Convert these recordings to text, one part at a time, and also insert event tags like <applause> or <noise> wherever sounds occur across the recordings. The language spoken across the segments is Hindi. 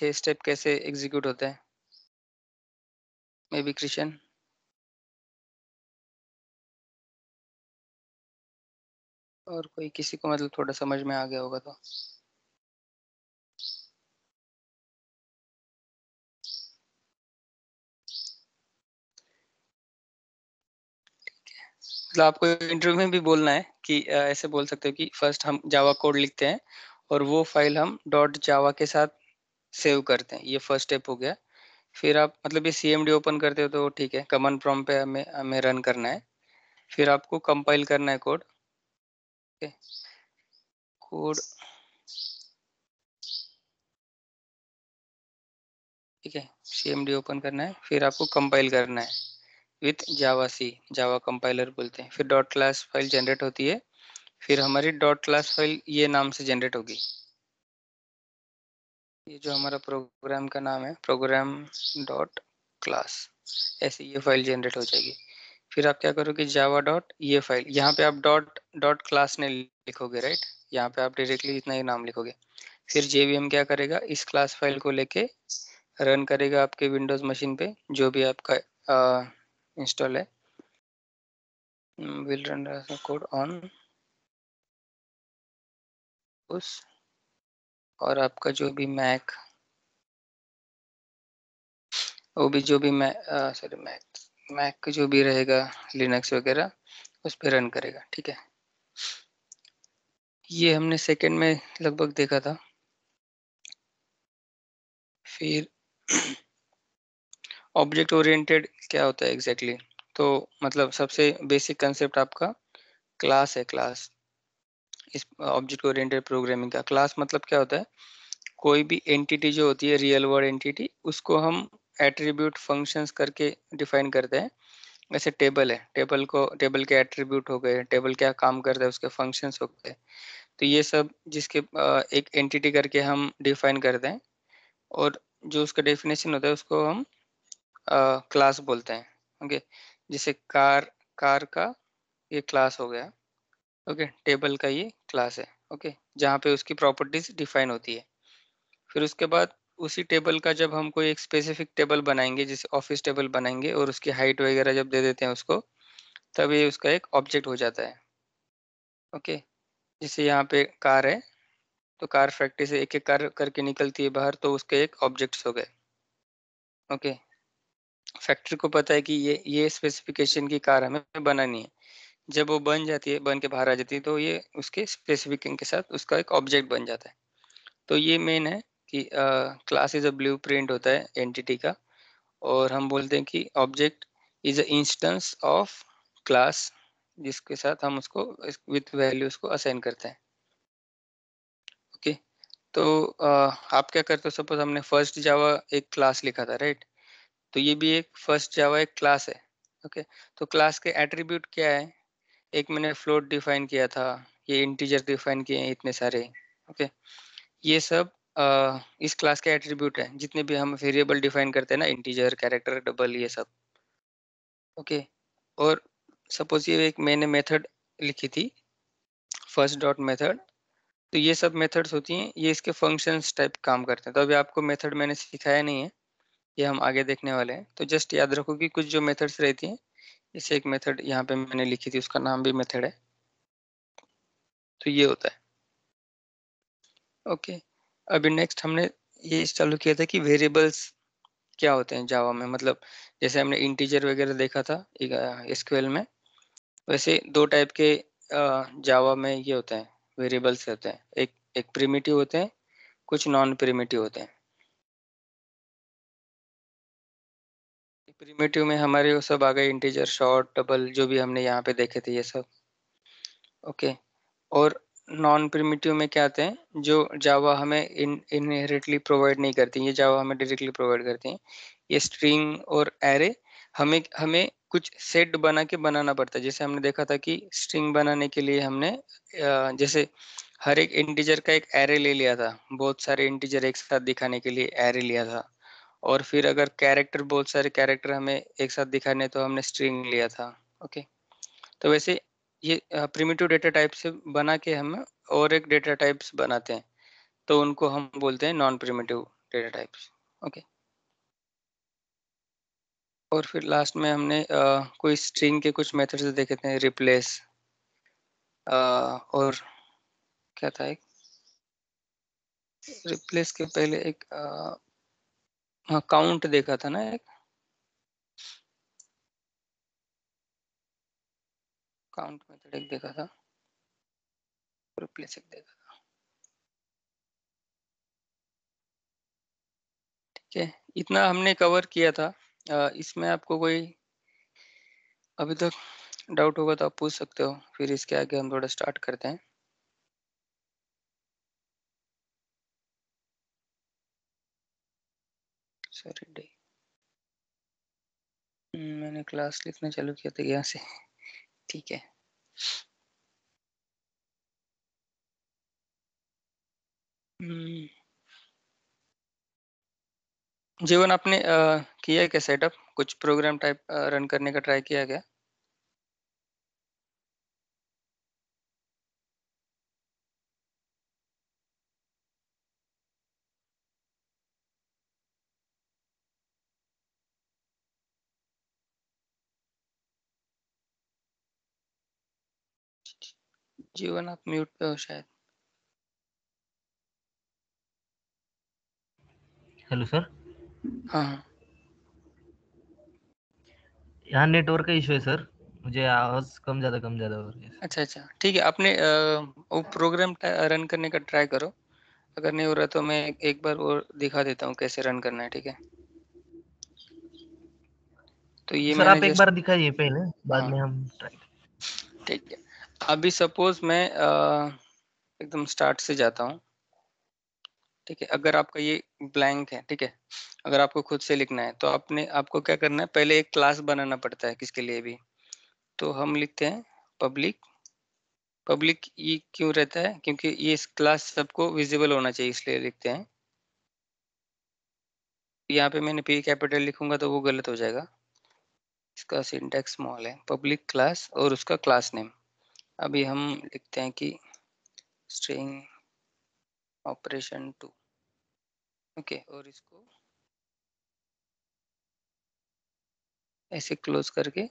छह स्टेप कैसे एग्जीक्यूट होते हैं मे बी क्रिशन और कोई किसी को मतलब थोड़ा समझ में आ गया होगा तो मतलब आपको इंटरव्यू में भी बोलना है कि ऐसे बोल सकते हो कि फर्स्ट हम जावा कोड लिखते हैं और वो फाइल हम डॉट जावा के साथ सेव करते हैं ये फर्स्ट स्टेप हो गया फिर आप मतलब ये सी ओपन करते हो तो ठीक है कमन प्रॉम पे हमें हमें रन करना है फिर आपको कंपाइल करना है कोड कोड ठीक है सी ओपन करना है फिर आपको कंपाइल करना है with Java C Java compiler बोलते हैं फिर डॉट क्लास फाइल जनरेट होती है फिर हमारी डॉट क्लास फाइल ये नाम से जनरेट होगी ये जो हमारा प्रोग्राम का नाम है प्रोग्राम डॉट क्लास ऐसे ये फाइल जनरेट हो जाएगी फिर आप क्या करोगे जावा डॉट ये फाइल यहाँ पे आप डॉट डॉट क्लास ने लिखोगे राइट यहाँ पे आप डायरेक्टली इतना ही नाम लिखोगे फिर जे क्या करेगा इस क्लास फाइल को लेके रन करेगा आपके विंडोज़ मशीन पे जो भी आपका इंस्टॉल है विल रन कोड ऑन उस और आपका जो भी मैक वो भी जो भी मैक सॉरी मैक मैक जो भी रहेगा लिनक्स वगैरह उस पर रन करेगा ठीक है ये हमने सेकंड में लगभग देखा था फिर ऑब्जेक्ट ओरिएंटेड क्या होता है एग्जैक्टली exactly? तो मतलब सबसे बेसिक कंसेप्ट आपका क्लास है क्लास इस ऑब्जेक्ट ओरिएंटेड प्रोग्रामिंग का क्लास मतलब क्या होता है कोई भी एंटिटी जो होती है रियल वर्ल्ड एंटिटी उसको हम एट्रीब्यूट फंक्शंस करके डिफाइन करते हैं जैसे टेबल है टेबल को टेबल के एट्रीब्यूट हो गए टेबल क्या काम करता है उसके फंक्शंस हो गए तो ये सब जिसके एक एंटिटी करके हम डिफाइन करते हैं और जो उसका डेफिनेशन होता है उसको हम क्लास बोलते हैं ओके जैसे कार कार का ये क्लास हो गया ओके टेबल का ये क्लास है ओके जहाँ पे उसकी प्रॉपर्टीज डिफाइन होती है फिर उसके बाद उसी टेबल का जब हम कोई एक स्पेसिफिक टेबल बनाएंगे जैसे ऑफिस टेबल बनाएंगे और उसकी हाइट वगैरह जब दे देते हैं उसको तब ये उसका एक ऑब्जेक्ट हो जाता है ओके जैसे यहाँ पे कार है तो कार फैक्ट्री से एक एक कार करके निकलती है बाहर तो उसके एक ऑब्जेक्ट्स हो गए ओके फैक्ट्री को पता है कि ये ये स्पेसिफिकेशन की कार हमें बनानी है जब वो बन जाती है बन के बाहर आ जाती है तो ये उसके स्पेसिफिक के साथ उसका एक ऑब्जेक्ट बन जाता है तो ये मेन है कि class is a blueprint होता है एंटिटी का और हम बोलते हैं कि object is a instance of class जिसके साथ हम उसको विथ वैल्यू उसको असाइन करते हैं ओके तो uh, आप क्या करते हो सपोज हमने फर्स्ट जावा एक क्लास लिखा था राइट तो ये भी एक फर्स्ट जावा एक क्लास है ओके okay. तो क्लास के एट्रीब्यूट क्या है एक मैंने फ्लोट डिफाइन किया था ये इंटीजर डिफाइन किए हैं इतने सारे ओके ये सब आ, इस क्लास के एट्रीब्यूट हैं जितने भी हम वेरिएबल डिफाइन करते हैं ना इंटीजर कैरेक्टर डबल ये सब ओके और सपोज ये एक मैंने मेथड लिखी थी फर्स्ट डॉट मेथड तो ये सब मेथड्स होती हैं ये इसके फंक्शंस टाइप काम करते हैं तो अभी आपको मेथड मैंने सिखाया नहीं है ये हम आगे देखने वाले हैं तो जस्ट याद रखो कि कुछ जो मेथड्स रहती हैं जैसे एक मेथड यहाँ पे मैंने लिखी थी उसका नाम भी मेथड है तो ये होता है ओके अभी नेक्स्ट हमने ये चालू किया था कि वेरिएबल्स क्या होते हैं जावा में मतलब जैसे हमने इंटीजर वगैरह देखा था एसक्यूएल में वैसे दो टाइप के जावा में ये होते हैं वेरिएबल्स होते हैं एक एक प्रिमिटिव होते हैं कुछ नॉन प्रिमिटिव होते हैं प्रीमेटिव में हमारे वो सब आ गए इंटीजर शॉर्ट डबल जो भी हमने यहाँ पे देखे थे ये सब ओके और नॉन प्रीमेटिव में क्या आते हैं जो जावा हमें इन इनहेरिटली प्रोवाइड नहीं करती ये जावा हमें डायरेक्टली प्रोवाइड करती हैं ये स्ट्रिंग और एरे हमें हमें कुछ सेट बना के बनाना पड़ता है जैसे हमने देखा था कि स्ट्रिंग बनाने के लिए हमने जैसे हर एक इंटीजर का एक एरे ले लिया था बहुत सारे इंटीजर एक साथ दिखाने के लिए एरे लिया था और फिर अगर कैरेक्टर बहुत सारे कैरेक्टर हमें एक साथ दिखाने तो हमने स्ट्रिंग लिया था ओके तो वैसे ये प्रिमिटिव डेटा टाइप से बना के हम और एक डेटा टाइप्स बनाते हैं तो उनको हम बोलते हैं non primitive data types okay और फिर लास्ट में हमने आ, कोई स्ट्रिंग के कुछ मेथड्स देखे थे रिप्लेस आ, और क्या था एक रिप्लेस के पहले एक आ, हाँ काउंट देखा था ना एक काउंट मेथड एक देखा था रिप्लेस एक देखा था ठीक है इतना हमने कवर किया था इसमें आपको कोई अभी तक डाउट होगा तो आप पूछ सकते हो फिर इसके आगे हम थोड़ा स्टार्ट करते हैं सैटरडे hmm, मैंने क्लास लिखना चालू किया था यहाँ से ठीक है hmm. जीवन आपने आ, किया क्या सेटअप कुछ प्रोग्राम टाइप रन करने का ट्राई किया गया जीवन आप म्यूट पे हो शायद हेलो हाँ, सर हाँ यहाँ नेटवर्क का इशू है सर मुझे आवाज कम ज्यादा कम ज्यादा हो रही है अच्छा अच्छा ठीक है आपने वो प्रोग्राम रन करने का ट्राई करो अगर नहीं हो रहा तो मैं एक बार और दिखा देता हूँ कैसे रन करना है ठीक है तो ये सर आप एक बार दिखाइए पहले बाद हाँ, में हम ट्राई ठीक है अभी सपोज मैं एकदम स्टार्ट से जाता हूँ ठीक है अगर आपका ये ब्लैंक है ठीक है अगर आपको खुद से लिखना है तो आपने आपको क्या करना है पहले एक क्लास बनाना पड़ता है किसके लिए भी तो हम लिखते हैं पब्लिक पब्लिक ये क्यों रहता है क्योंकि ये इस क्लास सबको विजिबल होना चाहिए इसलिए लिखते हैं यहाँ पे मैंने पी कैपिटल लिखूंगा तो वो गलत हो जाएगा इसका सिंटेक्स मॉल है पब्लिक क्लास और उसका क्लास नेम अभी हम लिखते हैं कि स्ट्रिंग ऑपरेशन टू ओके और इसको ऐसे क्लोज करके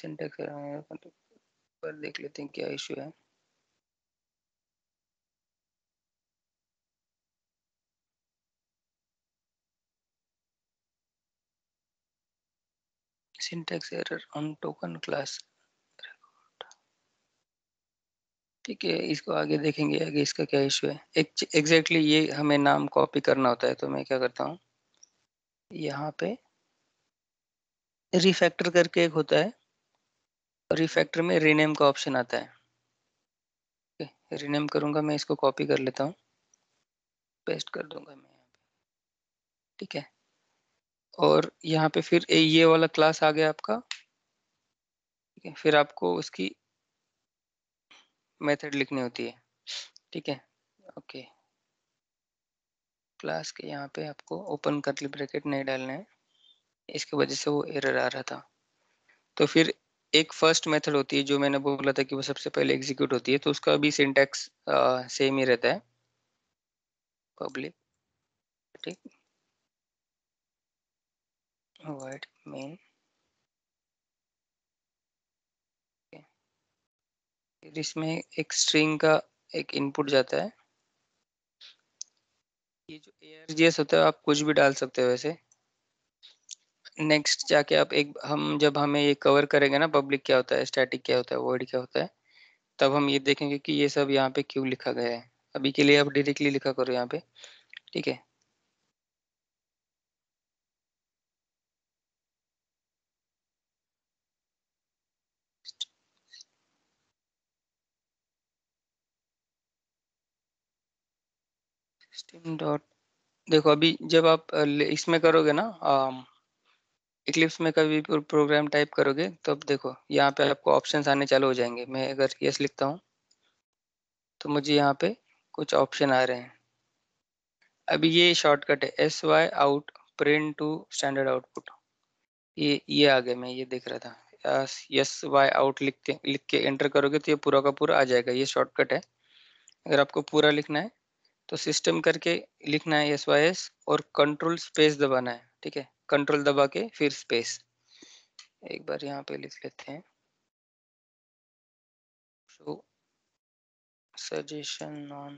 सिंटेक्स मतलब पर देख लेते हैं क्या इश्यू है syntax error on token class ठीक है इसको आगे देखेंगे आगे इसका क्या इशू है एग्जैक्टली exactly ये हमें नाम कॉपी करना होता है तो मैं क्या करता हूँ यहाँ पे रिफैक्टर करके एक होता है रिफैक्टर में रीनेम का ऑप्शन आता है रीनेम करूँगा मैं इसको कॉपी कर लेता हूँ पेस्ट कर दूंगा मैं यहाँ पे ठीक है और यहाँ पे फिर ये वाला क्लास आ गया आपका ठीक है फिर आपको उसकी मेथड लिखनी होती है ठीक है ओके क्लास के यहाँ पे आपको ओपन कर ली ब्रैकेट नहीं डालना है इसकी वजह से वो एरर आ रहा था तो फिर एक फर्स्ट मेथड होती है जो मैंने बोला था कि वो सबसे पहले एग्जीक्यूट होती है तो उसका भी सिंटेक्स सेम ही रहता है पब्लिक ठीक वर्ड मेन इसमें एक स्ट्रिंग का एक इनपुट जाता है ये जो एस होता है आप कुछ भी डाल सकते हो वैसे नेक्स्ट जाके आप एक हम जब हमें ये कवर करेंगे ना पब्लिक क्या होता है स्टैटिक क्या होता है वर्ड क्या होता है तब हम ये देखेंगे कि ये सब यहाँ पे क्यों लिखा गया है अभी के लिए आप डायरेक्टली लिखा करो यहाँ पे ठीक है सिस्टम डॉट देखो अभी जब आप इसमें करोगे ना इक्लिप्स में कभी प्रोग्राम टाइप करोगे तो अब देखो यहाँ पे आपको ऑप्शंस आने चालू हो जाएंगे मैं अगर यस लिखता हूँ तो मुझे यहाँ पे कुछ ऑप्शन आ रहे हैं अभी ये शॉर्टकट है S Y out print to standard output ये ये आ गया मैं ये देख रहा था यस वाई आउट लिखते लिख के एंटर करोगे तो ये पूरा का पूरा आ जाएगा ये शॉर्टकट है अगर आपको पूरा लिखना है तो सिस्टम करके लिखना है एस वाई एस और कंट्रोल स्पेस दबाना है ठीक है कंट्रोल दबा के फिर स्पेस एक बार यहाँ पे लिख लेते हैं सजेशन ऑन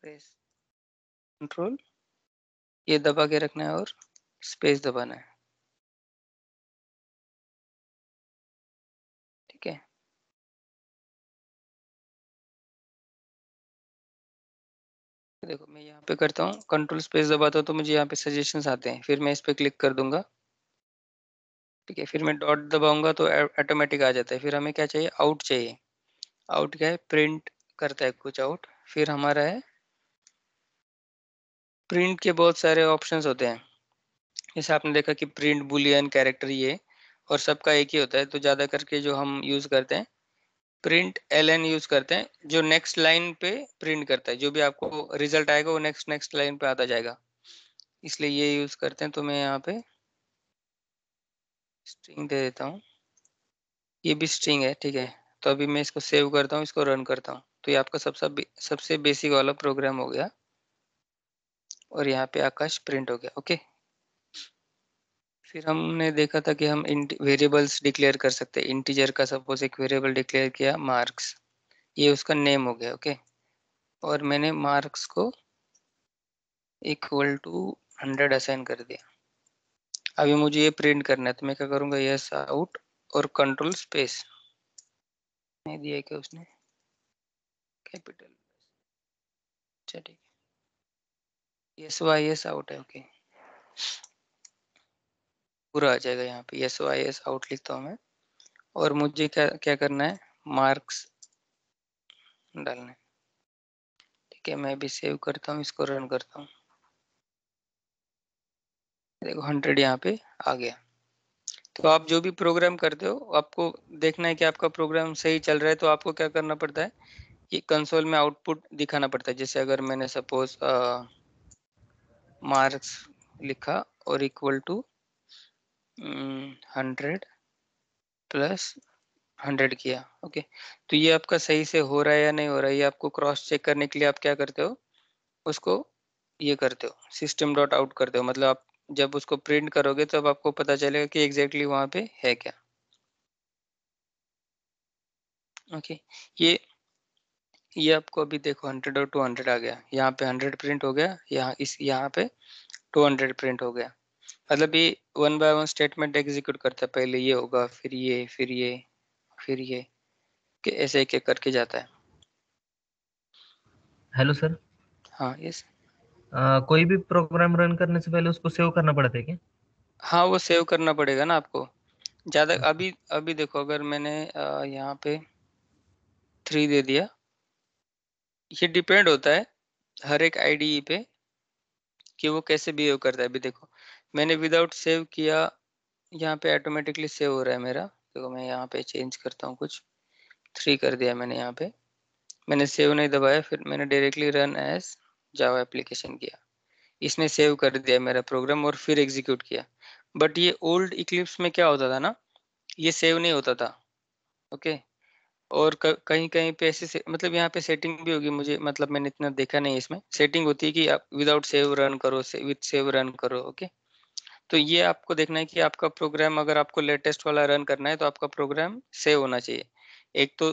प्रेस कंट्रोल ये दबा के रखना है और स्पेस दबाना है देखो मैं यहाँ पे करता हूँ कंट्रोल स्पेस दबाता हूँ तो मुझे यहाँ पे सजेशन आते हैं फिर मैं इस पर क्लिक कर दूंगा ठीक है फिर मैं डॉट दबाऊंगा तो ऑटोमेटिक आ जाता है फिर हमें क्या चाहिए आउट चाहिए आउट क्या है प्रिंट करता है कुछ आउट फिर हमारा है प्रिंट के बहुत सारे ऑप्शन होते हैं जैसे आपने देखा कि प्रिंट बुलियन कैरेक्टर ये और सबका एक ही होता है तो ज़्यादा करके जो हम यूज़ करते हैं प्रिंट एल एन यूज करते हैं जो नेक्स्ट लाइन पे प्रिंट करता है जो भी आपको रिजल्ट आएगा वो नेक्स्ट नेक्स्ट लाइन पे आता जाएगा इसलिए ये यूज करते हैं तो मैं यहाँ पे स्ट्रिंग दे देता हूँ ये भी स्ट्रिंग है ठीक है तो अभी मैं इसको सेव करता हूँ इसको रन करता हूँ तो ये आपका सबसे सब, सबसे बेसिक वाला प्रोग्राम हो गया और यहाँ पे आकाश प्रिंट हो गया ओके फिर हमने देखा था कि हम वेरिएबल्स डिक्लेयर कर सकते हैं इंटीजर का सपोज एक वेरिएबल डिक्लेयर किया मार्क्स ये उसका नेम हो गया ओके और मैंने मार्क्स को इक्वल टू हंड्रेड असाइन कर दिया अभी मुझे ये प्रिंट करना है तो मैं क्या करूँगा यस आउट और कंट्रोल स्पेस नहीं दिया क्या उसने कैपिटल अच्छा ठीक है यस वाई यस आउट है ओके पूरा आ जाएगा यहाँ पे एस वाई एस आउट लिखता हूँ मैं और मुझे क्या क्या करना है मार्क्स डालना है ठीक है मैं भी सेव करता हूँ इसको रन करता हूँ देखो हंड्रेड यहाँ पे आ गया तो आप जो भी प्रोग्राम करते हो आपको देखना है कि आपका प्रोग्राम सही चल रहा है तो आपको क्या करना पड़ता है कि कंसोल में आउटपुट दिखाना पड़ता है जैसे अगर मैंने सपोज मार्क्स लिखा और equal to hundred plus hundred किया ओके तो ये आपका सही से हो रहा है या नहीं हो रहा है ये आपको क्रॉस चेक करने के लिए आप क्या करते हो उसको ये करते हो सिस्टम डॉट आउट करते हो मतलब आप जब उसको प्रिंट करोगे तब तो आपको पता चलेगा कि एग्जैक्टली exactly वहाँ पे है क्या ओके ये ये आपको अभी देखो हंड्रेड और टू हंड्रेड आ गया यहाँ पे हंड्रेड प्रिंट हो गया यहाँ इस यहाँ पे टू हंड्रेड प्रिंट हो गया मतलब ये one by one statement execute करता है पहले ये होगा फिर ये फिर ये फिर ये कि ऐसे एक एक करके जाता है हेलो सर हाँ यस कोई भी प्रोग्राम रन करने से पहले उसको सेव करना पड़ता है क्या हाँ वो सेव करना पड़ेगा ना आपको ज़्यादा अच्छा। अभी अभी देखो अगर मैंने यहाँ पे थ्री दे दिया ये डिपेंड होता है हर एक आईडी e पे कि वो कैसे बिहेव करता है अभी देखो मैंने विदाउट सेव किया यहाँ पे ऑटोमेटिकली सेव हो रहा है मेरा देखो मैं यहाँ पे चेंज करता हूँ कुछ थ्री कर दिया मैंने यहाँ पे मैंने सेव नहीं दबाया फिर मैंने directly run as Java application किया इसने सेव कर दिया मेरा प्रोग्राम और फिर एग्जीक्यूट किया बट ये ओल्ड इक्लिप्स में क्या होता था ना ये सेव नहीं होता था ओके और कहीं कहीं पे ऐसे मतलब यहाँ पे सेटिंग भी होगी मुझे मतलब मैंने इतना देखा नहीं इसमें सेटिंग होती है कि आप विदाउट सेव रन करो से, विथ सेव रन करो ओके okay? तो ये आपको देखना है कि आपका प्रोग्राम अगर आपको लेटेस्ट वाला रन करना है तो आपका प्रोग्राम सेव होना चाहिए एक तो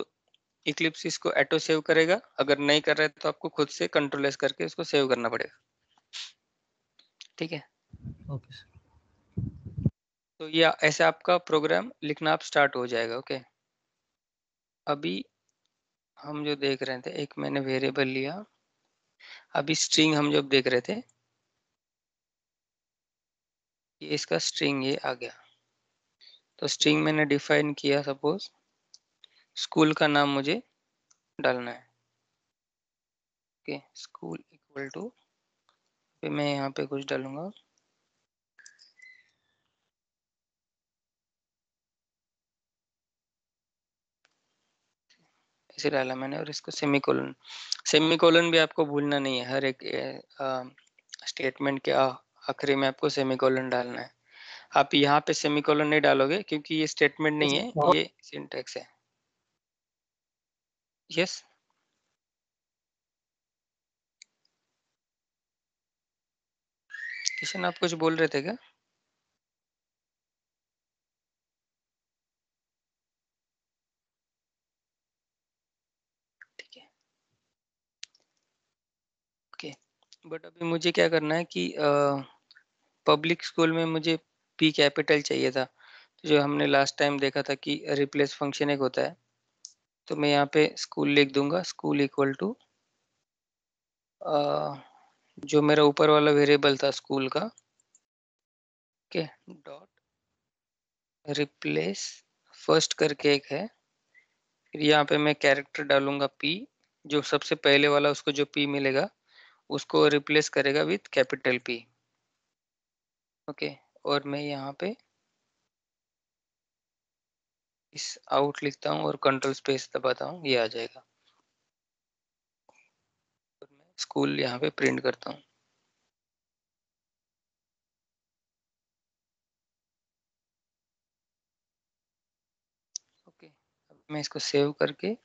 इक्लिप्स इसको एटो सेव करेगा अगर नहीं कर रहे तो आपको खुद से कंट्रोल एस करके इसको सेव करना पड़ेगा ठीक है ओके तो ये ऐसे आपका प्रोग्राम लिखना आप स्टार्ट हो जाएगा ओके अभी हम जो देख रहे थे एक मैंने वेरिएबल लिया अभी स्ट्रिंग हम जब देख रहे थे ये इसका स्ट्रिंग ये आ गया तो स्ट्रिंग मैंने डिफाइन किया सपोज स्कूल का नाम मुझे डालना है ओके स्कूल इक्वल टू पे मैं यहाँ पे कुछ डालूंगा इसे डाला मैंने और इसको सेमी कोलन भी आपको भूलना नहीं है हर एक स्टेटमेंट के आखिरी में आपको सेमीकोलन डालना है आप यहाँ पे सेमीकोलन नहीं डालोगे क्योंकि ये स्टेटमेंट नहीं है ये सिंटेक्स है यस किशन आप कुछ बोल रहे थे क्या बट अभी मुझे क्या करना है कि पब्लिक स्कूल में मुझे पी कैपिटल चाहिए था जो हमने लास्ट टाइम देखा था कि रिप्लेस फंक्शन एक होता है तो मैं यहाँ पे स्कूल लिख दूंगा स्कूल इक्वल टू जो मेरा ऊपर वाला वेरिएबल था स्कूल का ओके डॉट रिप्लेस फर्स्ट करके एक है फिर यहाँ पे मैं कैरेक्टर डालूंगा पी जो सबसे पहले वाला उसको जो पी मिलेगा उसको रिप्लेस करेगा विथ कैपिटल पी ओके और मैं यहाँ पे इस आउट लिखता हूँ और कंट्रोल स्पेस दबाता हूँ ये आ जाएगा स्कूल यहाँ पे प्रिंट करता हूँ मैं इसको सेव करके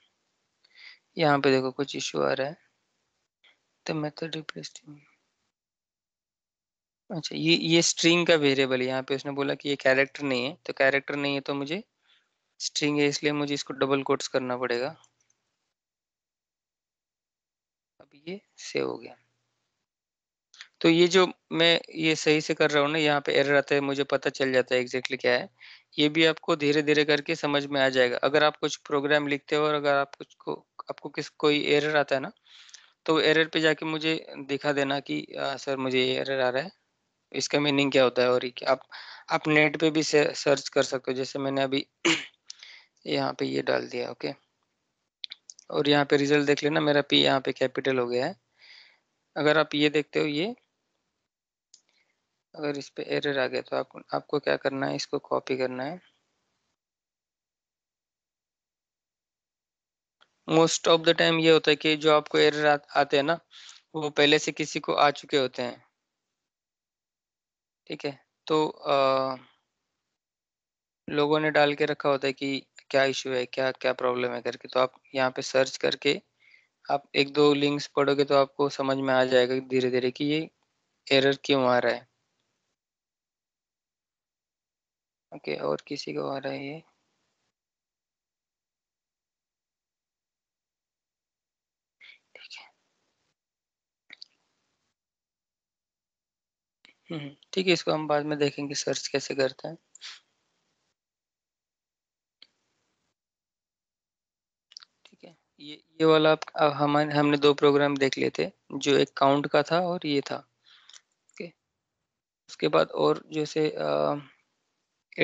यहाँ पे देखो कुछ इशू आ रहा है the method replaced अच्छा ये ये स्ट्रिंग का वेरिएबल है यहाँ पे उसने बोला कि ये कैरेक्टर नहीं है तो कैरेक्टर नहीं है तो मुझे स्ट्रिंग है इसलिए मुझे इसको डबल कोट्स करना पड़ेगा अब ये सेव हो गया तो ये जो मैं ये सही से कर रहा हूँ ना यहाँ पे एरर आता है मुझे पता चल जाता है एग्जैक्टली क्या है ये भी आपको धीरे धीरे करके समझ में आ जाएगा अगर आप कुछ प्रोग्राम लिखते हो और अगर आप कुछ को आपको किस कोई एरर आता है ना तो एरर पे जाके मुझे दिखा देना कि आ, सर मुझे ये एरर आ रहा है इसका मीनिंग क्या होता है और आप आप नेट पे भी सर्च कर सकते हो जैसे मैंने अभी <clears throat> यहाँ पे ये डाल दिया ओके और यहाँ पे रिजल्ट देख लेना मेरा पी यहाँ पे कैपिटल हो गया है अगर आप ये देखते हो ये अगर इस पर एरर आ गया तो आप, आपको क्या करना है इसको कॉपी करना है मोस्ट ऑफ द टाइम ये होता है कि जो आपको एरर आते हैं ना वो पहले से किसी को आ चुके होते हैं ठीक है तो आ, लोगों ने डाल के रखा होता है कि क्या इशू है क्या क्या प्रॉब्लम है करके तो आप यहाँ पे सर्च करके आप एक दो लिंक्स पढ़ोगे तो आपको समझ में आ जाएगा धीरे धीरे कि ये एरर क्यों आ रहा है ओके okay, और किसी को आ रहा है ये हम्म, हम्म। ठीक है इसको हम बाद में देखेंगे सर्च कैसे करते हैं ठीक है ये ये वाला आप हम हमने दो प्रोग्राम देख लिए थे जो एक काउंट का था और ये था ओके उसके बाद और जैसे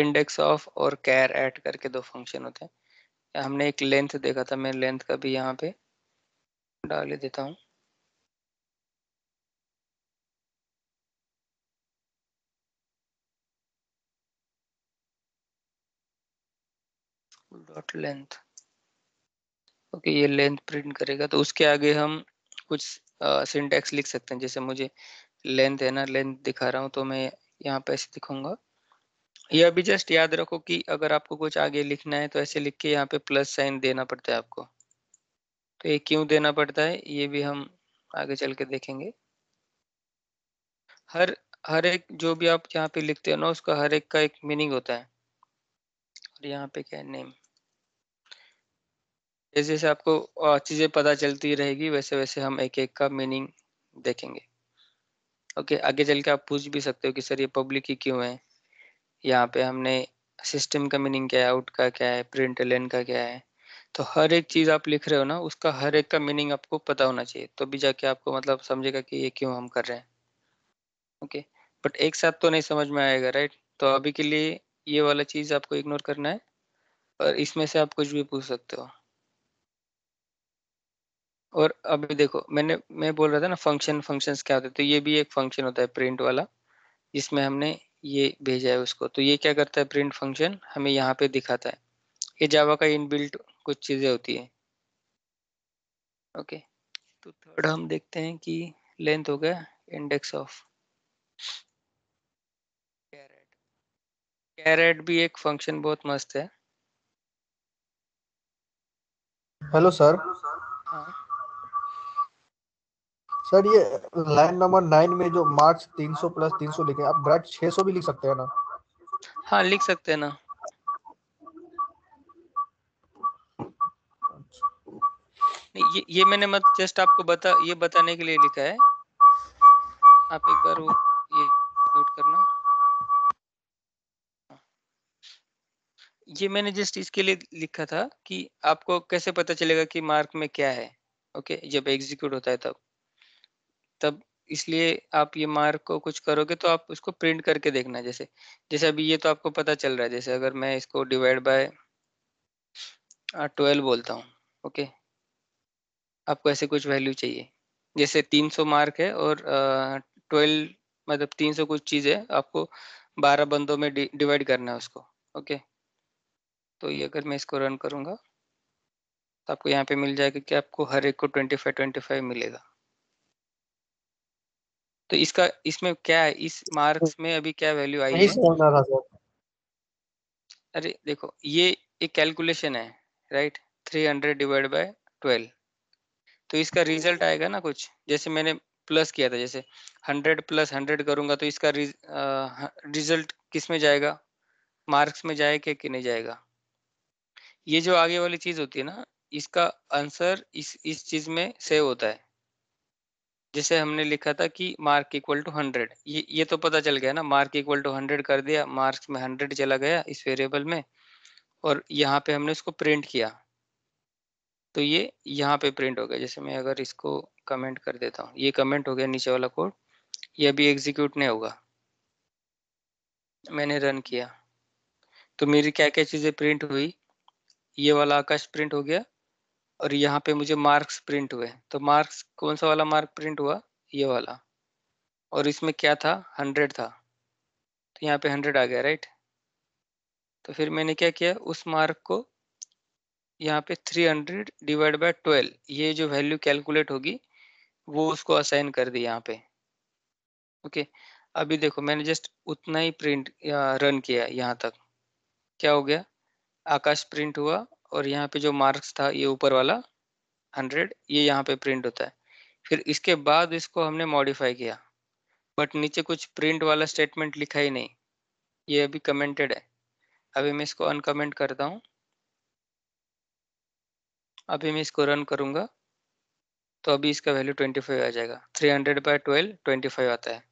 इंडेक्स ऑफ और कैर ऐड करके दो फंक्शन होते हैं हमने एक लेंथ देखा था मैं लेंथ का भी यहाँ पे डाल देता हूँ डॉट लेंथ ओके ये लेंथ प्रिंट करेगा तो उसके आगे हम कुछ सिंटैक्स लिख सकते हैं जैसे मुझे लेंथ है ना लेंथ दिखा रहा हूँ तो मैं यहाँ पे ऐसे दिखाऊंगा यह भी जस्ट याद रखो कि अगर आपको कुछ आगे लिखना है तो ऐसे लिख के यहाँ पे प्लस साइन देना पड़ता है आपको तो ये क्यों देना पड़ता है ये भी हम आगे चल के देखेंगे हर हर एक जो भी आप यहाँ पे लिखते हो ना उसका हर एक का एक मीनिंग होता है और यहाँ पे क्या है नेम जैसे जैसे आपको चीज़ें पता चलती रहेगी वैसे वैसे हम एक एक का मीनिंग देखेंगे ओके okay, आगे चल के आप पूछ भी सकते हो कि सर ये पब्लिक ही क्यों है यहाँ पे हमने सिस्टम का मीनिंग क्या है आउट का क्या है प्रिंट लेन का क्या है तो हर एक चीज़ आप लिख रहे हो ना उसका हर एक का मीनिंग आपको पता होना चाहिए तो भी जाके आपको मतलब समझेगा कि ये क्यों हम कर रहे हैं ओके okay, बट एक साथ तो नहीं समझ में आएगा राइट तो अभी के लिए ये वाला चीज़ आपको इग्नोर करना है और इसमें से आप कुछ भी पूछ सकते हो और अभी देखो मैंने मैं बोल रहा था ना फंक्शन फंक्शंस क्या होते हैं तो ये भी एक फंक्शन होता है प्रिंट वाला जिसमें हमने ये भेजा है उसको तो ये क्या करता है प्रिंट फंक्शन हमें यहाँ पे दिखाता है ये जावा का इनबिल्ट कुछ चीज़ें होती है ओके तो थर्ड हम देखते हैं कि लेंथ हो गया इंडेक्स ऑफ कैरेट कैरेट भी एक फंक्शन बहुत मस्त है हेलो सर हाँ सर ये लाइन नंबर नाइन में जो मार्च 300 प्लस 300 लिखे आप ब्राइट 600 भी लिख सकते हैं ना हाँ लिख सकते हैं ना ये ये मैंने मत जस्ट आपको बता ये बताने के लिए लिखा है आप एक बार वो ये नोट करना ये मैंने जस्ट इसके लिए लिखा था कि आपको कैसे पता चलेगा कि मार्क में क्या है ओके जब एग्जीक्यूट होता है तब तब इसलिए आप ये मार्क को कुछ करोगे तो आप उसको प्रिंट करके देखना जैसे जैसे अभी ये तो आपको पता चल रहा है जैसे अगर मैं इसको डिवाइड बाय ट्वेल्व बोलता हूँ ओके आपको ऐसे कुछ वैल्यू चाहिए जैसे 300 मार्क है और ट्वेल्व मतलब 300 कुछ चीज़ है आपको 12 बंदों में डिवाइड करना है उसको ओके तो ये अगर मैं इसको रन करूँगा तो आपको यहाँ पे मिल जाएगा कि आपको हर एक को 25 25 मिलेगा तो इसका इसमें क्या है इस मार्क्स में अभी क्या वैल्यू आई है अरे देखो ये एक कैलकुलेशन है right three hundred divide by twelve तो इसका रिजल्ट आएगा ना कुछ जैसे मैंने प्लस किया था जैसे हंड्रेड प्लस हंड्रेड करूंगा तो इसका रिजल्ट किस में जाएगा मार्क्स में जाएगा कि नहीं जाएगा ये जो आगे वाली चीज होती है ना इसका आंसर इस इस चीज में सेव होता है जैसे हमने लिखा था कि मार्क इक्वल टू हंड्रेड ये ये तो पता चल गया ना मार्क इक्वल टू हंड्रेड कर दिया मार्क्स में हंड्रेड चला गया इस वेरिएबल में और यहाँ पे हमने इसको प्रिंट किया तो ये यहाँ पे प्रिंट हो गया जैसे मैं अगर इसको कमेंट कर देता हूँ ये कमेंट हो गया नीचे वाला कोड ये अभी एग्जीक्यूट नहीं होगा मैंने रन किया तो मेरी क्या क्या चीज़ें प्रिंट हुई ये वाला आकाश प्रिंट हो गया और यहाँ पे मुझे मार्क्स प्रिंट हुए तो मार्क्स कौन सा वाला मार्क प्रिंट हुआ ये वाला और इसमें क्या था हंड्रेड था तो यहाँ पे हंड्रेड आ गया राइट तो फिर मैंने क्या किया उस मार्क को यहाँ पे three hundred divide by twelve ये जो वैल्यू कैलकुलेट होगी वो उसको असाइन कर दी यहाँ पे ओके अभी देखो मैंने जस्ट उतना ही प्रिंट रन किया यहाँ तक क्या हो गया आकाश प्रिंट हुआ और यहाँ पे जो मार्क्स था ये ऊपर वाला हंड्रेड ये यहाँ पे प्रिंट होता है फिर इसके बाद इसको हमने मॉडिफाई किया बट नीचे कुछ प्रिंट वाला स्टेटमेंट लिखा ही नहीं ये अभी कमेंटेड है अभी मैं इसको अनकमेंट करता हूँ अभी मैं इसको रन करूँगा तो अभी इसका वैल्यू 25 आ जाएगा 300 हंड्रेड बाय ट्वेल्व ट्वेंटी आता है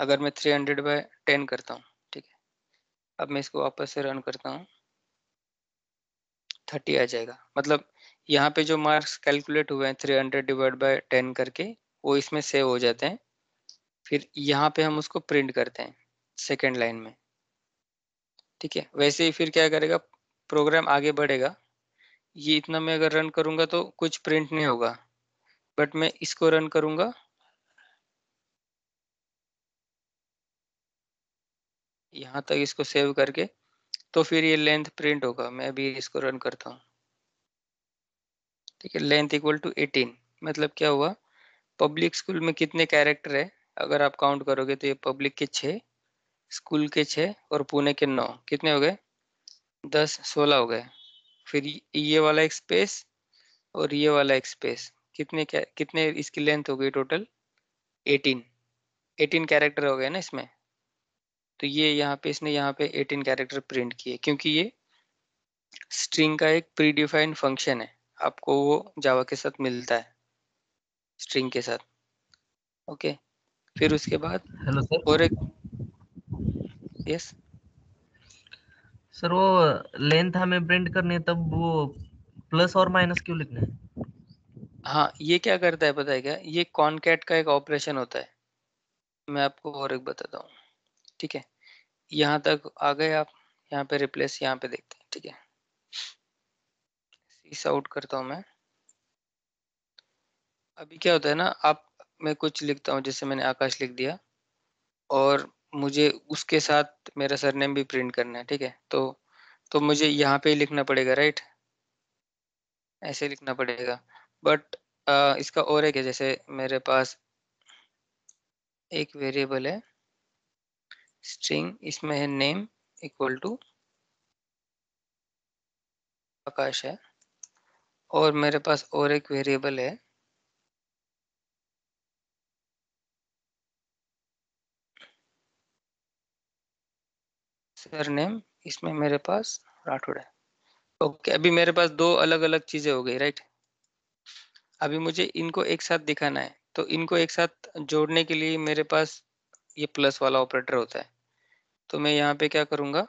अगर मैं 300 हंड्रेड बाय टेन करता हूँ ठीक है अब मैं इसको वापस से रन करता हूँ थर्टी आ जाएगा मतलब यहाँ पे जो मार्क्स कैलकुलेट हुए हैं three hundred divide by ten करके वो इसमें सेव हो जाते हैं फिर यहाँ पे हम उसको प्रिंट करते हैं सेकेंड लाइन में ठीक है वैसे ही फिर क्या करेगा प्रोग्राम आगे बढ़ेगा ये इतना मैं अगर रन करूँगा तो कुछ प्रिंट नहीं होगा बट मैं इसको रन करूँगा यहाँ तक इसको सेव करके तो फिर ये लेंथ प्रिंट होगा मैं अभी इसको रन करता हूँ ठीक है लेंथ इक्वल टू 18 मतलब क्या हुआ पब्लिक स्कूल में कितने कैरेक्टर है अगर आप काउंट करोगे तो ये पब्लिक के छः स्कूल के छः और पुणे के नौ कितने हो गए दस सोलह हो गए फिर ये वाला एक स्पेस और ये वाला एक स्पेस कितने क्या कितने इसकी लेंथ हो गई टोटल एटीन एटीन कैरेक्टर हो गए ना इसमें तो ये यहाँ पे इसने यहाँ पे 18 कैरेक्टर प्रिंट किए क्योंकि ये स्ट्रिंग का एक प्रीडिफाइंड फंक्शन है आपको वो जावा के साथ मिलता है स्ट्रिंग के साथ ओके फिर उसके बाद हेलो सर और एक यस सर वो लेंथ हमें प्रिंट करनी है तब वो प्लस और माइनस क्यों लिखना है हाँ ये क्या करता है पता है क्या ये कॉनकेट का एक ऑपरेशन होता है मैं आपको और एक बताता हूँ ठीक है यहाँ तक आ गए आप यहाँ पे रिप्लेस यहाँ पे देखते हैं ठीक है इस आउट करता हूँ मैं अभी क्या होता है ना आप मैं कुछ लिखता हूँ जैसे मैंने आकाश लिख दिया और मुझे उसके साथ मेरा सरनेम भी प्रिंट करना है ठीक है तो तो मुझे यहाँ पे ही लिखना पड़ेगा राइट ऐसे लिखना पड़ेगा बट आ, इसका और एक क्या जैसे मेरे पास एक वेरिएबल है स्ट्रिंग इसमें है नेम इक्वल टू आकाश है और मेरे पास और एक वेरिएबल है सर नेम इसमें मेरे पास राठौड़ है ओके अभी मेरे पास दो अलग अलग चीजें हो गई राइट अभी मुझे इनको एक साथ दिखाना है तो इनको एक साथ जोड़ने के लिए मेरे पास ये प्लस वाला ऑपरेटर होता है तो मैं यहाँ पे क्या करूंगा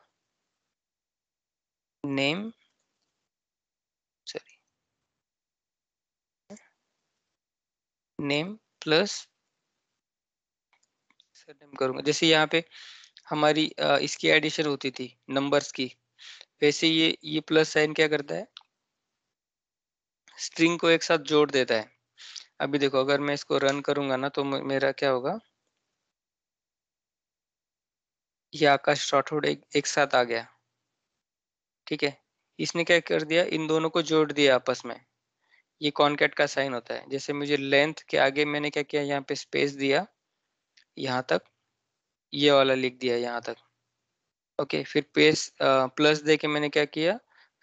name sorry name plus surname जैसे यहाँ पे हमारी इसकी एडिशन होती थी नंबर्स की वैसे ये ये प्लस साइन क्या करता है स्ट्रिंग को एक साथ जोड़ देता है अभी देखो अगर मैं इसको रन करूंगा ना तो मेरा क्या होगा ये आकाश राठौड़ एक, एक साथ आ गया ठीक है इसने क्या कर दिया इन दोनों को जोड़ दिया आपस में ये कॉन्केट का साइन होता है जैसे मुझे लेंथ के आगे मैंने क्या किया यहाँ पे स्पेस दिया यहाँ तक ये वाला लिख दिया यहाँ तक ओके फिर पेस आ, प्लस दे के मैंने क्या किया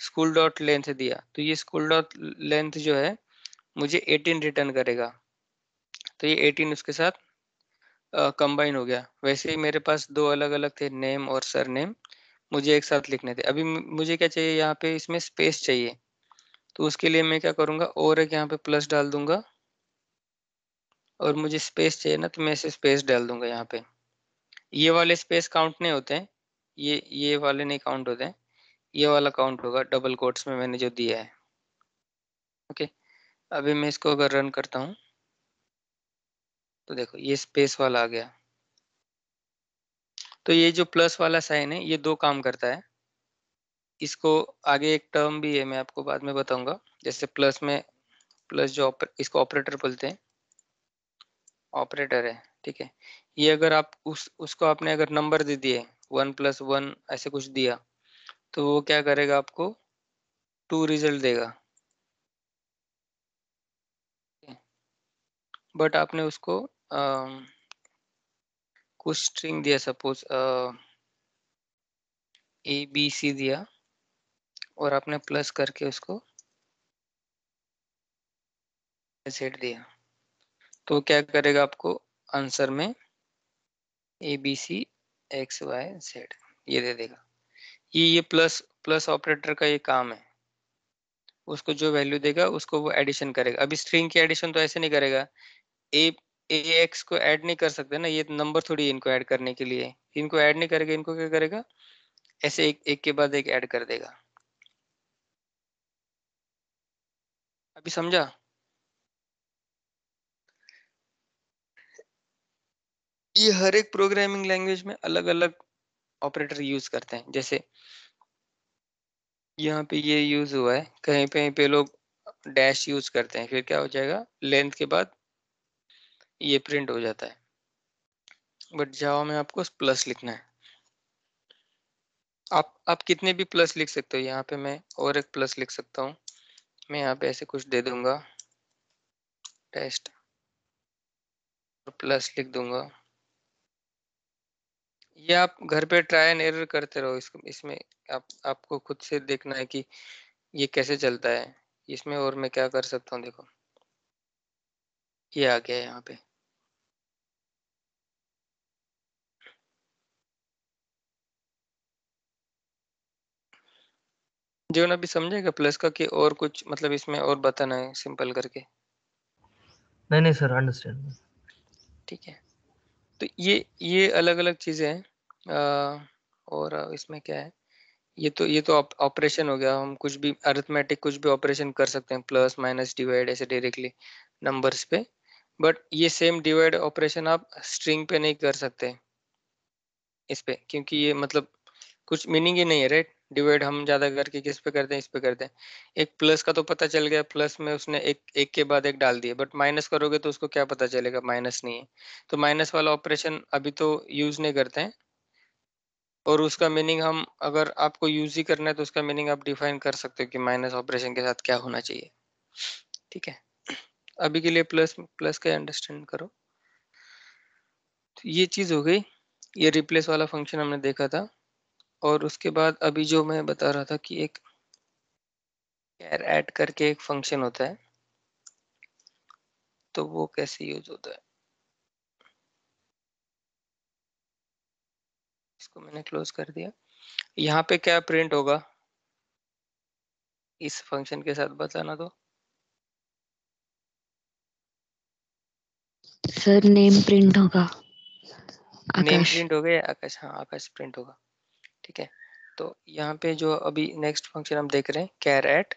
स्कूल डॉट लेंथ दिया तो ये स्कूल डॉट लेंथ जो है मुझे 18 रिटर्न करेगा तो ये 18 उसके साथ कंबाइन हो गया वैसे ही मेरे पास दो अलग अलग थे नेम और सर नेम मुझे एक साथ लिखने थे अभी मुझे क्या चाहिए यहाँ पे इसमें स्पेस चाहिए तो उसके लिए मैं क्या करूँगा और एक यहाँ पे प्लस डाल दूंगा और मुझे स्पेस चाहिए ना तो मैं इसे स्पेस डाल दूंगा यहाँ पे ये वाले स्पेस काउंट नहीं होते हैं ये ये वाले नहीं काउंट होते हैं ये वाला काउंट होगा डबल कोट्स में मैंने जो दिया है ओके अभी मैं इसको अगर रन करता हूँ तो देखो ये स्पेस वाला आ गया तो ये जो प्लस वाला साइन है ये दो काम करता है इसको आगे एक टर्म भी है मैं आपको बाद में बताऊंगा जैसे प्लस में प्लस जो ऑपर, इसको ऑपरेटर बोलते हैं ऑपरेटर है ठीक है ये अगर आप उस उसको आपने अगर नंबर दे दिए वन प्लस वन ऐसे कुछ दिया तो वो क्या करेगा आपको टू रिजल्ट देगा बट आपने उसको कुछ um, स्ट्रिंग दिया सपोज ए बी सी दिया और आपने प्लस करके उसको सेट दिया तो क्या करेगा आपको आंसर में A B C X Y set ये दे देगा ये ये प्लस प्लस ऑपरेटर का ये काम है उसको जो वैल्यू देगा उसको वो एडिशन करेगा अभी स्ट्रिंग की एडिशन तो ऐसे नहीं करेगा ए ए एक्स को ऐड नहीं कर सकते ना ये नंबर थोड़ी इनको ऐड करने के लिए इनको ऐड नहीं करेगा इनको क्या करेगा ऐसे एक एक के बाद एक ऐड कर देगा अभी समझा ये हर एक प्रोग्रामिंग लैंग्वेज में अलग अलग ऑपरेटर यूज करते हैं जैसे यहाँ पे ये यूज हुआ है कहीं पे पे लोग डैश यूज करते हैं फिर क्या हो जाएगा लेंथ के बाद ये प्रिंट हो जाता है बट जावा में आपको प्लस लिखना है आप आप कितने भी प्लस लिख सकते हो यहाँ पे मैं और एक प्लस लिख सकता हूँ मैं यहाँ पे ऐसे कुछ दे दूंगा टेस्ट प्लस लिख दूंगा ये आप घर पे ट्राई एंड एरर करते रहो इसको इसमें आप आपको खुद से देखना है कि ये कैसे चलता है इसमें और मैं क्या कर सकता हूँ देखो ये आ गया यहाँ पे जीवन अभी समझेगा प्लस का कि और कुछ मतलब इसमें और बताना है सिंपल करके नहीं नहीं सर अंडरस्टैंड ठीक है तो ये ये अलग अलग चीज़ें हैं और इसमें क्या है ये तो ये तो ऑपरेशन हो गया हम कुछ भी अर्थमेटिक कुछ भी ऑपरेशन कर सकते हैं प्लस माइनस डिवाइड ऐसे डायरेक्टली नंबर्स पे बट ये सेम डिवाइड ऑपरेशन आप स्ट्रिंग पे नहीं कर सकते इस पे क्योंकि ये मतलब कुछ मीनिंग ही नहीं है राइट डिवाइड हम ज्यादा करके किस पे करते हैं इस पे करते हैं एक प्लस का तो पता चल गया प्लस में उसने एक एक के बाद एक डाल दिया बट माइनस करोगे तो उसको क्या पता चलेगा माइनस नहीं है तो माइनस वाला ऑपरेशन अभी तो यूज नहीं करते हैं और उसका मीनिंग हम अगर आपको यूज ही करना है तो उसका मीनिंग आप डिफाइन कर सकते हो कि माइनस ऑपरेशन के साथ क्या होना चाहिए ठीक है अभी के लिए प्लस प्लस का अंडरस्टैंड करो तो ये चीज हो गई ये रिप्लेस वाला फंक्शन हमने देखा था और उसके बाद अभी जो मैं बता रहा था कि एक कैर ऐड करके एक फंक्शन होता है तो वो कैसे यूज होता है इसको मैंने क्लोज कर दिया यहाँ पे क्या प्रिंट होगा इस फंक्शन के साथ बताना तो सर नेम प्रिंट होगा नेम प्रिंट हो गया आकाश हाँ आकाश प्रिंट होगा ठीक है तो यहाँ पे जो अभी नेक्स्ट फंक्शन हम देख रहे हैं कैर एट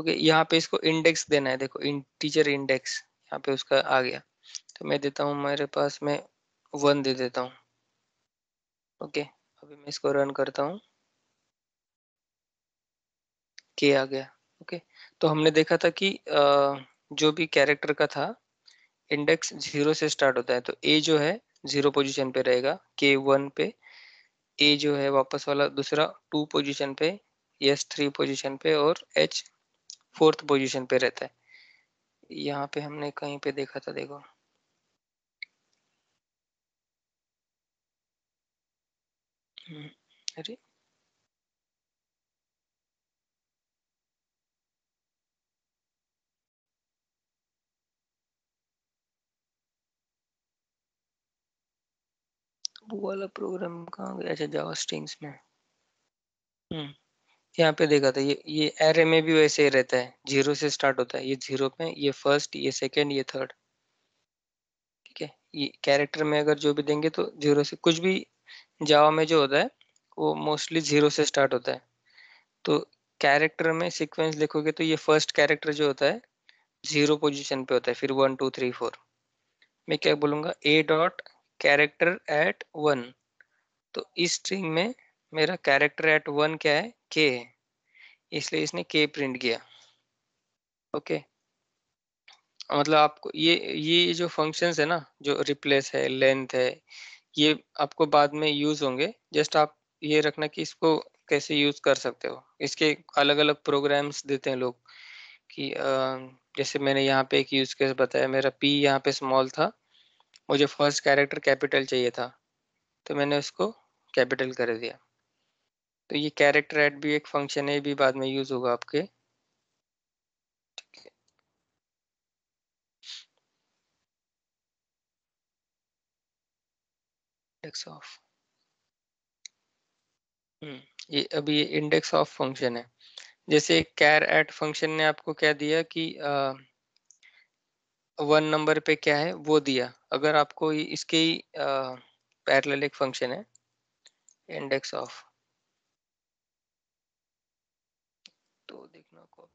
ओके यहाँ पे इसको इंडेक्स देना है देखो इंटीजर इंडेक्स यहाँ पे उसका आ गया तो मैं देता हूँ मेरे पास मैं वन दे देता हूँ ओके अभी मैं इसको रन करता हूँ के आ गया ओके तो हमने देखा था कि जो भी कैरेक्टर का था इंडेक्स जीरो से स्टार्ट होता है तो ए जो है जीरो पोजीशन पे रहेगा के वन पे ए जो है वापस वाला दूसरा टू पोजीशन पे एस थ्री पोजीशन पे और एच फोर्थ पोजीशन पे रहता है यहाँ पे हमने कहीं पे देखा था देखो हम्म, अरे वो वाला प्रोग्राम कहाँ गया अच्छा जावा स्ट्रिंग्स में हम्म यहाँ पे देखा था ये ये एरे में भी वैसे ही रहता है जीरो से स्टार्ट होता है ये जीरो पे ये फर्स्ट ये सेकंड ये थर्ड ठीक है ये कैरेक्टर में अगर जो भी देंगे तो जीरो से कुछ भी जावा में जो होता है वो मोस्टली जीरो से स्टार्ट होता है तो कैरेक्टर में सिक्वेंस देखोगे तो ये फर्स्ट कैरेक्टर जो होता है जीरो पोजिशन पे होता है फिर वन टू थ्री फोर मैं क्या बोलूंगा A dot character at one तो इस स्ट्रिंग में मेरा कैरेक्टर एट वन क्या है के है इसलिए इसने के प्रिंट किया ओके okay. मतलब आपको ये ये जो फंक्शंस है ना जो रिप्लेस है लेंथ है ये आपको बाद में यूज होंगे जस्ट आप ये रखना कि इसको कैसे यूज कर सकते हो इसके अलग अलग प्रोग्राम्स देते हैं लोग कि जैसे मैंने यहाँ पे एक यूज केस बताया मेरा पी यहाँ पे स्मॉल था मुझे फर्स्ट कैरेक्टर कैपिटल चाहिए था तो मैंने उसको कैपिटल कर दिया तो ये कैरेक्टर एड भी एक फंक्शन है भी बाद में यूज होगा आपके इंडेक्स हम्म, ऑफ ये अभी ये इंडेक्स ऑफ फंक्शन है जैसे कैर एट फंक्शन ने आपको क्या दिया कि आ, वन नंबर पे क्या है वो दिया अगर आपको इसके ही पैरल एक फंक्शन है इंडेक्स ऑफ तो देखना को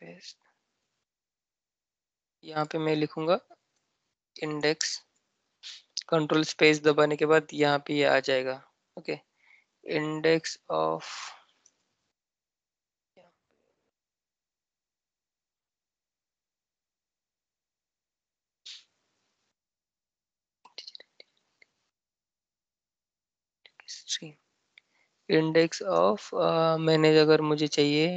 पेस्ट यहाँ पे मैं लिखूंगा इंडेक्स कंट्रोल स्पेस दबाने के बाद यहाँ पे ये यह आ जाएगा okay index of index of uh, मैंने अगर मुझे चाहिए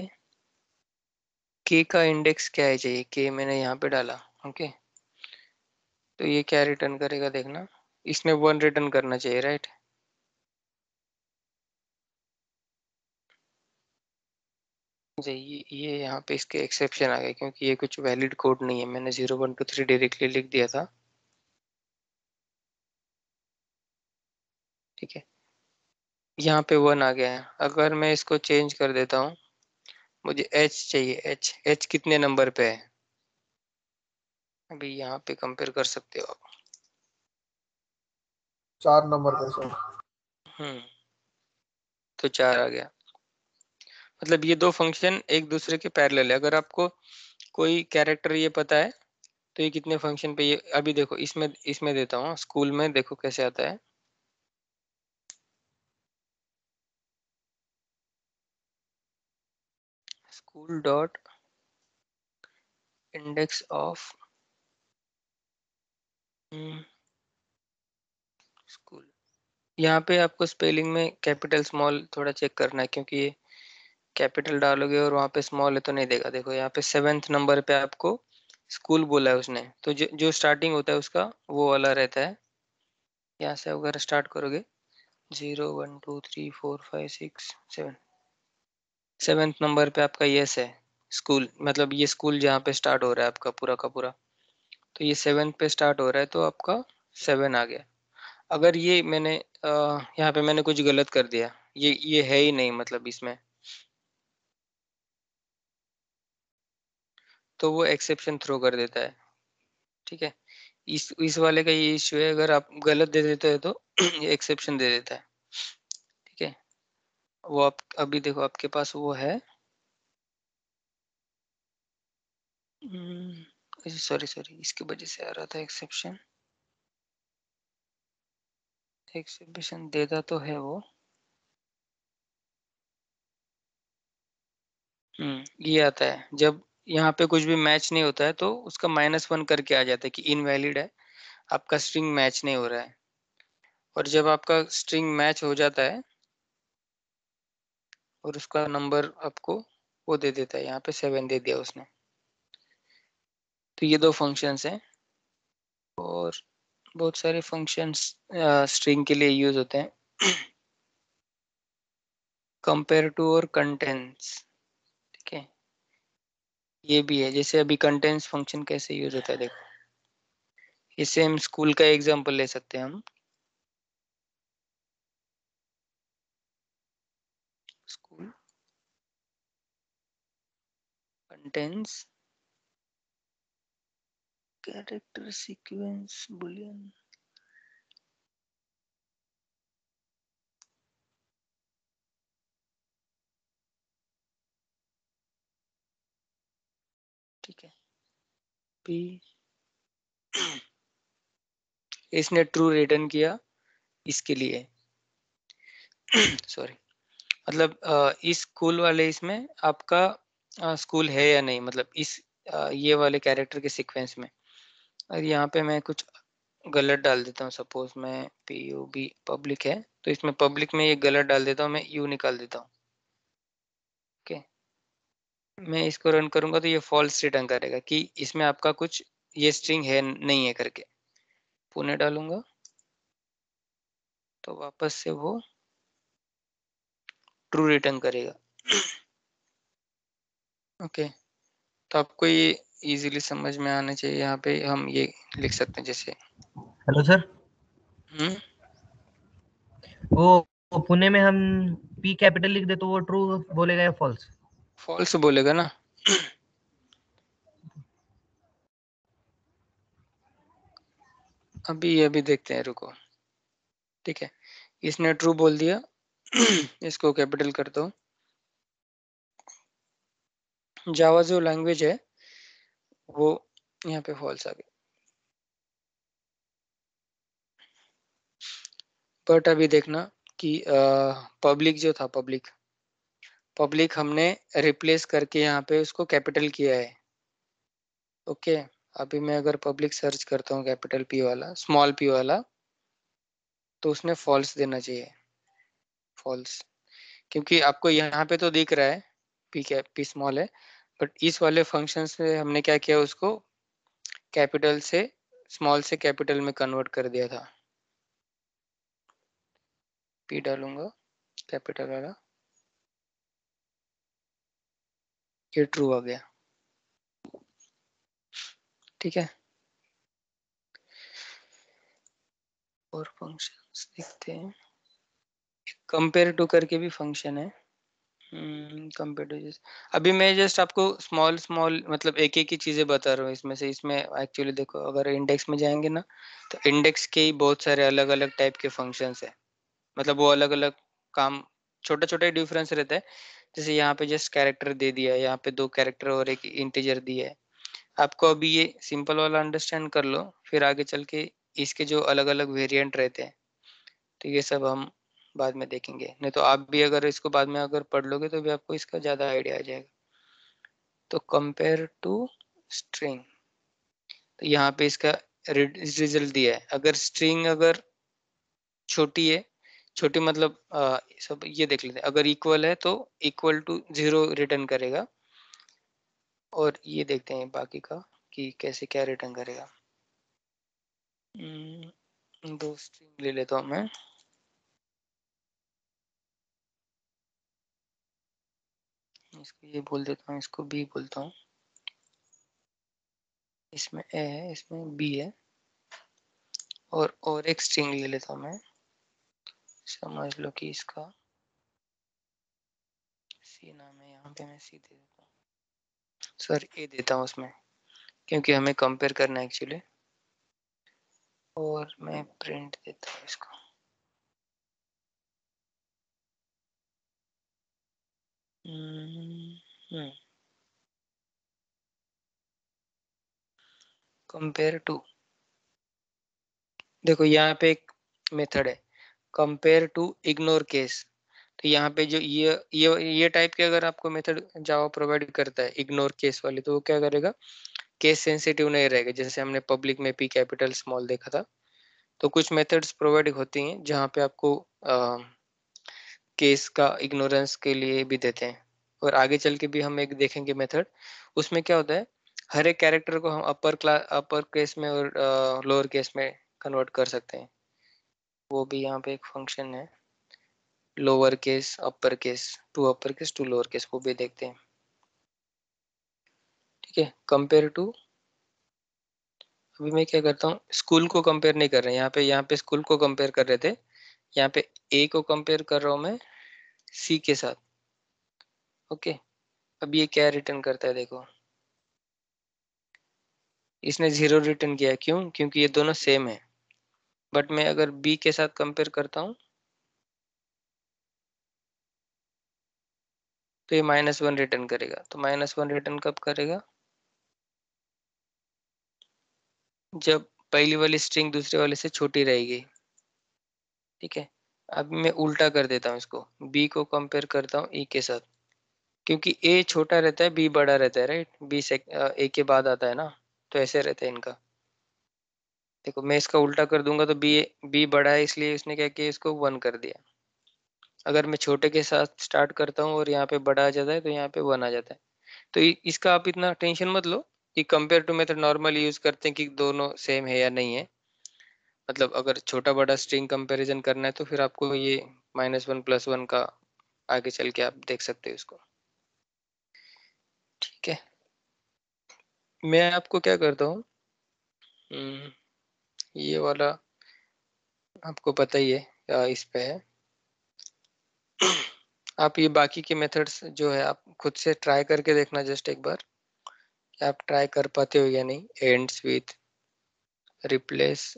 के का इंडेक्स क्या है चाहिए के मैंने यहाँ पे डाला ओके तो ये क्या रिटर्न करेगा देखना इसमें वन रिटर्न करना चाहिए राइट ये ये यहाँ पे इसके एक्सेप्शन आ गए क्योंकि ये कुछ वैलिड कोड नहीं है मैंने zero one two three directly लिख दिया था ठीक है यहाँ पे वन आ गया है अगर मैं इसको चेंज कर देता हूँ मुझे एच चाहिए एच एच कितने नंबर पे है अभी यहाँ पे कंपेयर कर सकते हो आप चार नंबर पे हम्म तो चार आ गया मतलब ये दो फंक्शन एक दूसरे के पैरल है अगर आपको कोई कैरेक्टर ये पता है तो ये कितने फंक्शन पे ये अभी देखो इसमें इसमें देता हूँ स्कूल में देखो कैसे आता है school dot index of school hmm, यहाँ पे आपको स्पेलिंग में कैपिटल स्मॉल थोड़ा चेक करना है क्योंकि ये कैपिटल डालोगे और वहाँ पे स्मॉल है तो नहीं देगा देखो यहाँ पे सेवेंथ नंबर पे आपको स्कूल बोला है उसने तो जो जो स्टार्टिंग होता है उसका वो वाला रहता है यहाँ से अगर स्टार्ट करोगे zero one two three four five six seven seventh number पे आपका यस है स्कूल मतलब ये स्कूल जहाँ पे स्टार्ट हो रहा है आपका पूरा का पूरा तो ये सेवेंथ पे स्टार्ट हो रहा है तो आपका सेवन आ गया अगर ये मैंने यहाँ पे मैंने कुछ गलत कर दिया ये ये है ही नहीं मतलब इसमें तो वो एक्सेप्शन थ्रो कर देता है ठीक है इस इस वाले का ये इश्यू है अगर आप गलत दे देते हैं तो एक्सेप्शन <clears throat> दे देता है वो आप अभी देखो आपके पास वो है सॉरी हम्म, सॉरी इसकी वजह से आ रहा था एक्सेप्शन एक्सेप्शन देता तो है वो हम्म ये आता है जब यहाँ पे कुछ भी मैच नहीं होता है तो उसका माइनस वन करके आ जाता है कि इनवैलिड है आपका स्ट्रिंग मैच नहीं हो रहा है और जब आपका स्ट्रिंग मैच हो जाता है और उसका नंबर आपको वो दे देता है यहाँ पे सेवन दे दिया उसने तो ये दो फंक्शंस हैं और बहुत सारे फंक्शंस स्ट्रिंग के लिए यूज होते हैं कंपेयर <clears throat> टू और कंटेंट्स ठीक है ये भी है जैसे अभी कंटेंट्स फंक्शन कैसे यूज होता है देखो इसे हम स्कूल का एग्जांपल ले सकते हैं हम sentence character sequence boolean ठीक है पी इसने ट्रू रिटर्न किया इसके लिए सॉरी मतलब इस कूल वाले इसमें आपका स्कूल है या नहीं मतलब इस ये वाले कैरेक्टर के सीक्वेंस में और यहाँ पे मैं कुछ गलत डाल देता हूँ सपोज मैं पी यू बी पब्लिक है तो इसमें पब्लिक में ये गलत डाल देता हूँ मैं यू निकाल देता हूँ ओके मैं इसको रन करूँगा तो ये फॉल्स रिटर्न करेगा कि इसमें आपका कुछ ये स्ट्रिंग है नहीं है करके पुणे डालूंगा तो वापस से वो ट्रू रिटर्न करेगा ओके तो आपको ये इजीली समझ में आना चाहिए यहाँ पे हम ये लिख सकते हैं जैसे हेलो हम्म? सर वो, वो पुणे में हम पी कैपिटल लिख दे तो वो ट्रू बोलेगा या फॉल्स फॉल्स बोलेगा ना अभी अभी देखते हैं रुको ठीक है इसने ट्रू बोल दिया इसको कैपिटल कर दो जावा जो लैंग्वेज है वो यहाँ पे फॉल्स आ गई बट अभी देखना कि पब्लिक जो था पब्लिक पब्लिक हमने रिप्लेस करके यहाँ पे उसको कैपिटल किया है ओके okay, अभी मैं अगर पब्लिक सर्च करता हूँ कैपिटल पी वाला स्मॉल पी वाला तो उसने फॉल्स देना चाहिए फॉल्स क्योंकि आपको यहाँ पे तो दिख रहा है पी कैप पी स्मॉल है बट इस वाले फंक्शन से हमने क्या किया उसको कैपिटल से स्मॉल से कैपिटल में कन्वर्ट कर दिया था पी डालूंगा कैपिटल वाला ये ट्रू आ गया ठीक है और फंक्शंस देखते हैं कंपेयर टू करके भी फंक्शन है कंप्यूटर हम्म, अभी मैं जस्ट आपको स्मॉल स्मॉल मतलब एक एक ही चीजें बता रहा हूँ इसमें से इसमें एक्चुअली देखो अगर इंडेक्स में जाएंगे ना तो इंडेक्स के ही बहुत सारे अलग अलग टाइप के फंक्शन है मतलब वो अलग अलग काम छोटा छोटा ही डिफरेंस रहता है जैसे यहाँ पे जस्ट कैरेक्टर दे दिया है यहाँ पे दो कैरेक्टर और एक इंटीजर दिया है आपको अभी ये सिंपल वाला अंडरस्टैंड कर लो फिर आगे चल के इसके जो अलग अलग वेरिएंट रहते हैं तो ये सब हम बाद में देखेंगे नहीं तो आप भी अगर इसको बाद में अगर पढ़ लोगे तो भी आपको इसका ज़्यादा आइडिया आ जाएगा तो कंपेयर टू स्ट्रिंग तो यहाँ पे इसका रिजल्ट दिया है अगर स्ट्रिंग अगर छोटी है छोटी मतलब आ, सब ये देख लेते हैं अगर इक्वल है तो इक्वल टू जीरो रिटर्न करेगा और ये देखते हैं बाकी का कि कैसे क्या रिटर्न करेगा हम्म। दो स्ट्रिंग ले लेता हूँ मैं इसको ये बोल देता हूँ इसको बी बोलता हूँ इसमें ए है इसमें बी है और और एक स्ट्रिंग ले लेता हूँ मैं समझ लो कि इसका सी नाम है यहाँ पे मैं सी दे देता हूँ सर ए देता हूँ उसमें क्योंकि हमें कंपेयर करना है एक्चुअली और मैं प्रिंट देता हूँ इसको कंपेयर mm-hmm. To hmm. देखो यहाँ पे एक मेथड है कंपेयर टू इग्नोर केस तो यहाँ पे जो ये ये ये टाइप के अगर आपको मेथड जावा प्रोवाइड करता है इग्नोर केस वाले तो वो क्या करेगा केस सेंसिटिव नहीं रहेगा जैसे हमने पब्लिक में पी कैपिटल स्मॉल देखा था तो कुछ मेथड्स प्रोवाइड होती हैं जहाँ पे आपको केस का इग्नोरेंस के लिए भी देते हैं और आगे चल के भी हम एक देखेंगे मेथड उसमें क्या होता है हर एक कैरेक्टर को हम अपर क्लास अपर केस में और लोअर केस में कन्वर्ट कर सकते हैं वो भी यहाँ पे एक फंक्शन है lower case upper case to upper case to lower case वो भी देखते हैं ठीक है कंपेयर टू अभी मैं क्या करता हूँ स्कूल को कंपेयर नहीं कर रहे यहाँ पे यहाँ पे स्कूल को कंपेयर कर रहे थे यहाँ पे ए को कंपेयर कर रहा हूँ मैं सी के साथ ओके अब ये क्या रिटर्न करता है देखो इसने जीरो रिटर्न किया क्यों क्योंकि ये दोनों सेम है बट मैं अगर बी के साथ कंपेयर करता हूं तो ये माइनस वन रिटर्न करेगा तो माइनस वन रिटर्न कब करेगा जब पहली वाली स्ट्रिंग दूसरे वाले से छोटी रहेगी ठीक है अब मैं उल्टा कर देता हूँ इसको बी को कंपेयर करता हूँ ई e के साथ क्योंकि ए छोटा रहता है बी बड़ा रहता है राइट बी से ए के बाद आता है ना तो ऐसे रहता है इनका देखो मैं इसका उल्टा कर दूंगा तो बी बी बड़ा है इसलिए इसने क्या किया इसको वन कर दिया अगर मैं छोटे के साथ स्टार्ट करता हूँ और यहाँ पे बड़ा आ जाता है तो यहाँ पे वन आ जाता है तो इसका आप इतना टेंशन मत लो कि compare to method normal use करते हैं कि दोनों सेम है या नहीं है मतलब अगर छोटा बड़ा स्ट्रिंग कंपैरिजन करना है तो फिर आपको ये माइनस वन प्लस वन का आगे चल के आप देख सकते हो इसको ठीक है मैं आपको क्या करता हूँ हम्म, ये वाला आपको पता ही है इस पे है आप ये बाकी के मेथड्स जो है आप खुद से ट्राई करके देखना जस्ट एक बार कि आप ट्राई कर पाते हो या नहीं एंड्स विथ रिप्लेस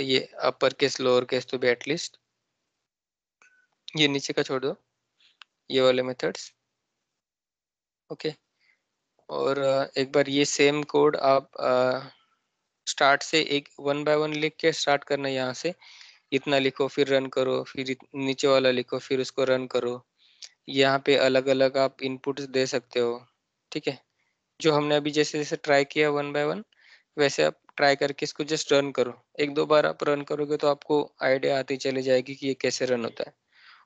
ये अपर केस लोअर केस तो भी एटलीस्ट ये नीचे का छोड़ दो ये वाले मेथड्स ओके और एक बार ये सेम कोड आप स्टार्ट से एक वन बाय वन लिख के स्टार्ट करना यहाँ से इतना लिखो फिर रन करो फिर नीचे वाला लिखो फिर उसको रन करो यहाँ पे अलग अलग आप इनपुट्स दे सकते हो ठीक है जो हमने अभी जैसे जैसे ट्राई किया वन बाय वन वैसे आप ट्राई करके इसको जस्ट रन करो एक दो बार आप रन करोगे तो आपको आइडिया आती चली जाएगी कि ये कैसे रन होता है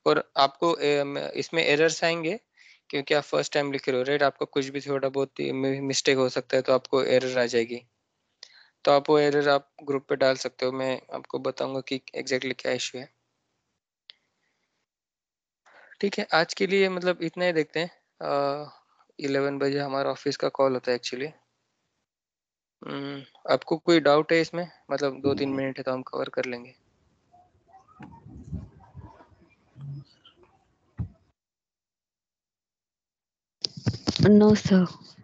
और आपको इसमें एरर्स आएंगे क्योंकि आप फर्स्ट टाइम लिख रहे हो राइट आपका कुछ भी थोड़ा बहुत मिस्टेक हो सकता है तो आपको एरर आ जाएगी तो आप वो एरर आप ग्रुप पे डाल सकते हो मैं आपको बताऊंगा कि एग्जैक्टली क्या इश्यू है ठीक है आज के लिए मतलब इतना ही देखते हैं इलेवन बजे हमारा ऑफिस का कॉल होता है एक्चुअली हम्म, आपको कोई डाउट है इसमें मतलब दो तीन मिनट हम्म। है तो हम कवर कर लेंगे नो no, सर